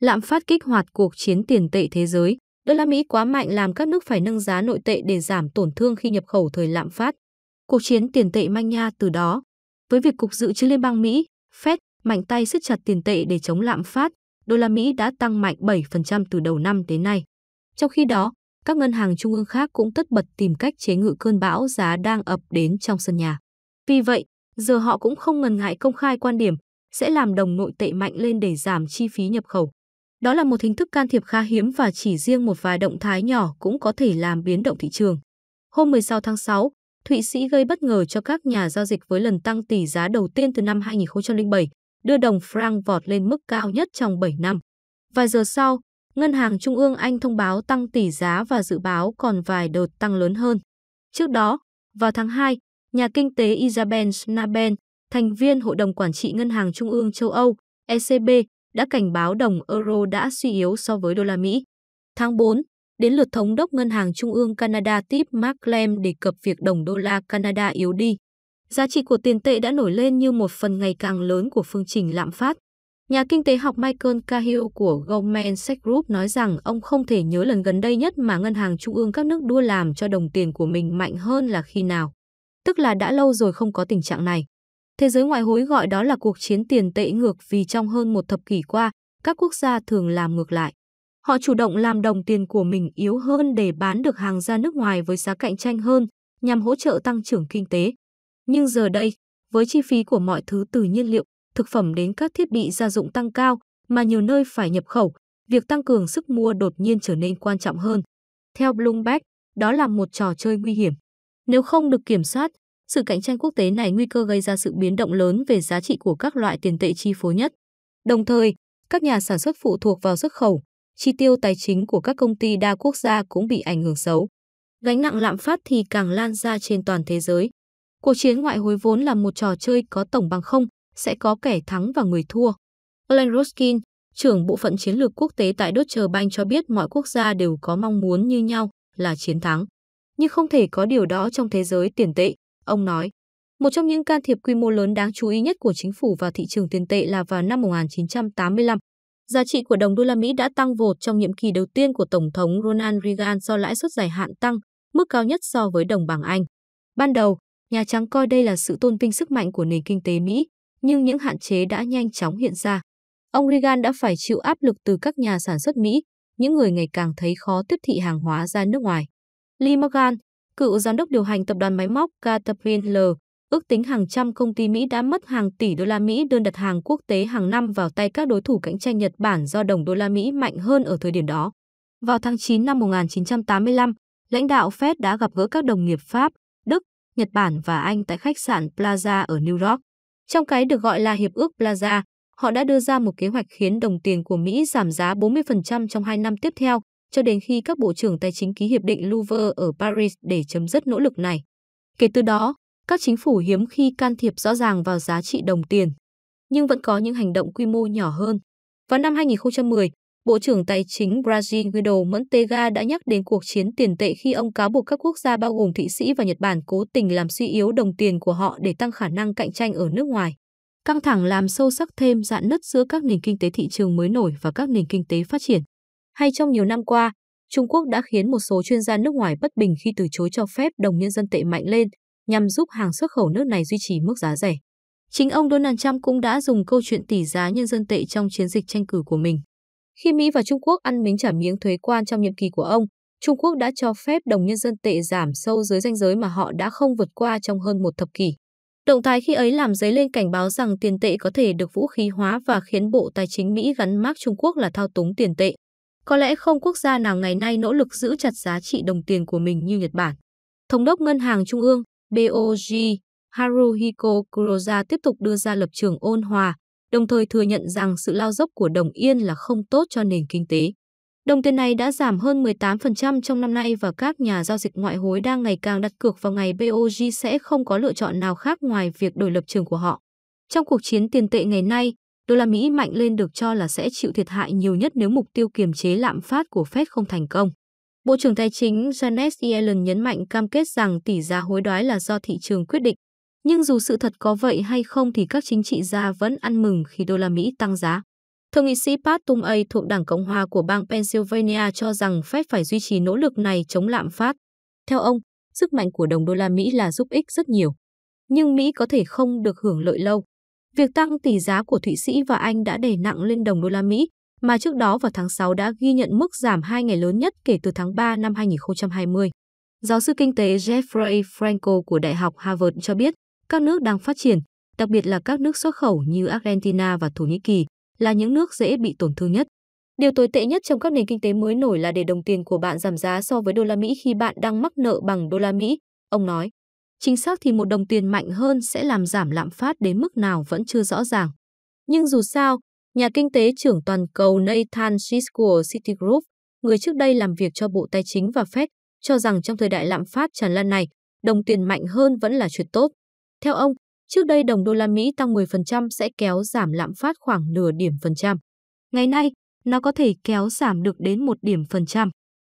lạm phát kích hoạt cuộc chiến tiền tệ thế giới, đô la Mỹ quá mạnh làm các nước phải nâng giá nội tệ để giảm tổn thương khi nhập khẩu thời lạm phát. Cuộc chiến tiền tệ manh nha từ đó. Với việc Cục Dự trữ Liên bang Mỹ, Fed, mạnh tay siết chặt tiền tệ để chống lạm phát, đô la Mỹ đã tăng mạnh 7% từ đầu năm đến nay. Trong khi đó, các ngân hàng trung ương khác cũng tất bật tìm cách chế ngự cơn bão giá đang ập đến trong sân nhà. Vì vậy, giờ họ cũng không ngần ngại công khai quan điểm sẽ làm đồng nội tệ mạnh lên để giảm chi phí nhập khẩu. Đó là một hình thức can thiệp khá hiếm và chỉ riêng một vài động thái nhỏ cũng có thể làm biến động thị trường. Hôm 16 tháng 6, Thụy Sĩ gây bất ngờ cho các nhà giao dịch với lần tăng tỷ giá đầu tiên từ năm 2007, đưa đồng franc vọt lên mức cao nhất trong 7 năm. Vài giờ sau, Ngân hàng Trung ương Anh thông báo tăng tỷ giá và dự báo còn vài đợt tăng lớn hơn. Trước đó, vào tháng 2, nhà kinh tế Isabel Schnabel, thành viên Hội đồng Quản trị Ngân hàng Trung ương châu Âu, ECB, đã cảnh báo đồng euro đã suy yếu so với đô la Mỹ. Tháng 4, đến lượt Thống đốc Ngân hàng Trung ương Canada Tip McLean đề cập việc đồng đô la Canada yếu đi. Giá trị của tiền tệ đã nổi lên như một phần ngày càng lớn của phương trình lạm phát. Nhà kinh tế học Michael Cahill của Goldman Sachs Group nói rằng ông không thể nhớ lần gần đây nhất mà ngân hàng trung ương các nước đua làm cho đồng tiền của mình mạnh hơn là khi nào. Tức là đã lâu rồi không có tình trạng này. Thế giới ngoại hối gọi đó là cuộc chiến tiền tệ ngược vì trong hơn một thập kỷ qua, các quốc gia thường làm ngược lại. Họ chủ động làm đồng tiền của mình yếu hơn để bán được hàng ra nước ngoài với giá cạnh tranh hơn nhằm hỗ trợ tăng trưởng kinh tế. Nhưng giờ đây, với chi phí của mọi thứ từ nhiên liệu, thực phẩm đến các thiết bị gia dụng tăng cao mà nhiều nơi phải nhập khẩu, việc tăng cường sức mua đột nhiên trở nên quan trọng hơn. Theo Bloomberg, đó là một trò chơi nguy hiểm. Nếu không được kiểm soát, sự cạnh tranh quốc tế này nguy cơ gây ra sự biến động lớn về giá trị của các loại tiền tệ chi phối nhất. Đồng thời, các nhà sản xuất phụ thuộc vào xuất khẩu, chi tiêu tài chính của các công ty đa quốc gia cũng bị ảnh hưởng xấu. Gánh nặng lạm phát thì càng lan ra trên toàn thế giới. Cuộc chiến ngoại hối vốn là một trò chơi có tổng bằng không, sẽ có kẻ thắng và người thua. Alan Roskin, trưởng bộ phận chiến lược quốc tế tại Deutsche Bank cho biết mọi quốc gia đều có mong muốn như nhau là chiến thắng. Nhưng không thể có điều đó trong thế giới tiền tệ. Ông nói, một trong những can thiệp quy mô lớn đáng chú ý nhất của chính phủ vào thị trường tiền tệ là vào năm 1985. Giá trị của đồng đô la Mỹ đã tăng vọt trong nhiệm kỳ đầu tiên của Tổng thống Ronald Reagan do lãi suất dài hạn tăng, mức cao nhất so với đồng bảng Anh. Ban đầu, Nhà Trắng coi đây là sự tôn vinh sức mạnh của nền kinh tế Mỹ, nhưng những hạn chế đã nhanh chóng hiện ra. Ông Reagan đã phải chịu áp lực từ các nhà sản xuất Mỹ, những người ngày càng thấy khó tiếp thị hàng hóa ra nước ngoài. Lee Morgan, cựu giám đốc điều hành tập đoàn máy móc Caterpillar, ước tính hàng trăm công ty Mỹ đã mất hàng tỷ đô la Mỹ đơn đặt hàng quốc tế hàng năm vào tay các đối thủ cạnh tranh Nhật Bản do đồng đô la Mỹ mạnh hơn ở thời điểm đó. Vào tháng 9 năm 1985, lãnh đạo Fed đã gặp gỡ các đồng nghiệp Pháp, Đức, Nhật Bản và Anh tại khách sạn Plaza ở New York. Trong cái được gọi là Hiệp ước Plaza, họ đã đưa ra một kế hoạch khiến đồng tiền của Mỹ giảm giá 40% trong hai năm tiếp theo, cho đến khi các bộ trưởng tài chính ký hiệp định Louvre ở Paris để chấm dứt nỗ lực này. Kể từ đó, các chính phủ hiếm khi can thiệp rõ ràng vào giá trị đồng tiền, nhưng vẫn có những hành động quy mô nhỏ hơn. Vào năm 2010, Bộ trưởng Tài chính Brazil Guido Mantega đã nhắc đến cuộc chiến tiền tệ khi ông cáo buộc các quốc gia bao gồm Thụy Sĩ và Nhật Bản cố tình làm suy yếu đồng tiền của họ để tăng khả năng cạnh tranh ở nước ngoài. Căng thẳng làm sâu sắc thêm dạn nứt giữa các nền kinh tế thị trường mới nổi và các nền kinh tế phát triển hay trong nhiều năm qua, Trung Quốc đã khiến một số chuyên gia nước ngoài bất bình khi từ chối cho phép đồng nhân dân tệ mạnh lên nhằm giúp hàng xuất khẩu nước này duy trì mức giá rẻ. Chính ông Donald Trump cũng đã dùng câu chuyện tỷ giá nhân dân tệ trong chiến dịch tranh cử của mình. Khi Mỹ và Trung Quốc ăn miếng trả miếng thuế quan trong nhiệm kỳ của ông, Trung Quốc đã cho phép đồng nhân dân tệ giảm sâu dưới ranh giới mà họ đã không vượt qua trong hơn một thập kỷ. Động thái khi ấy làm dấy lên cảnh báo rằng tiền tệ có thể được vũ khí hóa và khiến Bộ Tài chính Mỹ gắn mác Trung Quốc là thao túng tiền tệ. Có lẽ không quốc gia nào ngày nay nỗ lực giữ chặt giá trị đồng tiền của mình như Nhật Bản. Thống đốc Ngân hàng Trung ương BOJ Haruhiko Kuroda tiếp tục đưa ra lập trường ôn hòa, đồng thời thừa nhận rằng sự lao dốc của đồng yên là không tốt cho nền kinh tế. Đồng tiền này đã giảm hơn 18% trong năm nay và các nhà giao dịch ngoại hối đang ngày càng đặt cược vào ngày BOJ sẽ không có lựa chọn nào khác ngoài việc đổi lập trường của họ. Trong cuộc chiến tiền tệ ngày nay, đô la Mỹ mạnh lên được cho là sẽ chịu thiệt hại nhiều nhất nếu mục tiêu kiềm chế lạm phát của Fed không thành công. Bộ trưởng Tài chính Janet Yellen nhấn mạnh cam kết rằng tỷ giá hối đoái là do thị trường quyết định. Nhưng dù sự thật có vậy hay không thì các chính trị gia vẫn ăn mừng khi đô la Mỹ tăng giá. Thượng nghị sĩ Pat Tumay thuộc Đảng Cộng hòa của bang Pennsylvania cho rằng Fed phải duy trì nỗ lực này chống lạm phát. Theo ông, sức mạnh của đồng đô la Mỹ là giúp ích rất nhiều. Nhưng Mỹ có thể không được hưởng lợi lâu. Việc tăng tỷ giá của Thụy Sĩ và Anh đã đè nặng lên đồng đô la Mỹ, mà trước đó vào tháng 6 đã ghi nhận mức giảm hai ngày lớn nhất kể từ tháng 3 năm 2020. Giáo sư kinh tế Jeffrey Franco của Đại học Harvard cho biết, các nước đang phát triển, đặc biệt là các nước xuất khẩu như Argentina và Thổ Nhĩ Kỳ, là những nước dễ bị tổn thương nhất. Điều tồi tệ nhất trong các nền kinh tế mới nổi là để đồng tiền của bạn giảm giá so với đô la Mỹ khi bạn đang mắc nợ bằng đô la Mỹ, ông nói. Chính xác thì một đồng tiền mạnh hơn sẽ làm giảm lạm phát đến mức nào vẫn chưa rõ ràng. Nhưng dù sao, nhà kinh tế trưởng toàn cầu Nathan Schiff của Citigroup, người trước đây làm việc cho Bộ Tài chính và Fed, cho rằng trong thời đại lạm phát tràn lan này, đồng tiền mạnh hơn vẫn là chuyện tốt. Theo ông, trước đây đồng đô la Mỹ tăng 10% sẽ kéo giảm lạm phát khoảng nửa điểm phần trăm. Ngày nay, nó có thể kéo giảm được đến một điểm phần trăm.